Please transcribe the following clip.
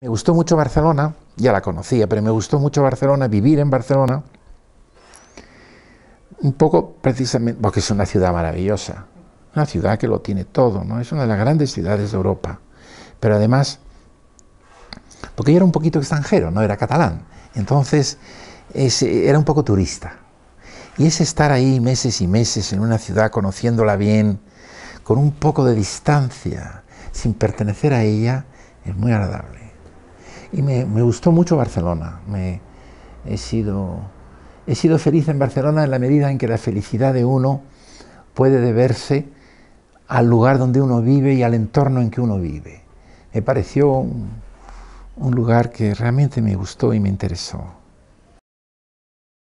Me gustó mucho Barcelona, ya la conocía, pero me gustó mucho Barcelona, vivir en Barcelona, un poco precisamente porque es una ciudad maravillosa, una ciudad que lo tiene todo, ¿no? Es una de las grandes ciudades de Europa, pero además, porque yo era un poquito extranjero, no era catalán, entonces era un poco turista. Y ese estar ahí meses y meses en una ciudad conociéndola bien, con un poco de distancia, sin pertenecer a ella, es muy agradable y me, gustó mucho Barcelona. he, sido, feliz en Barcelona en la medida en que la felicidad de uno puede deberse al lugar donde uno vive y al entorno en que uno vive. Me pareció un lugar que realmente me gustó y me interesó.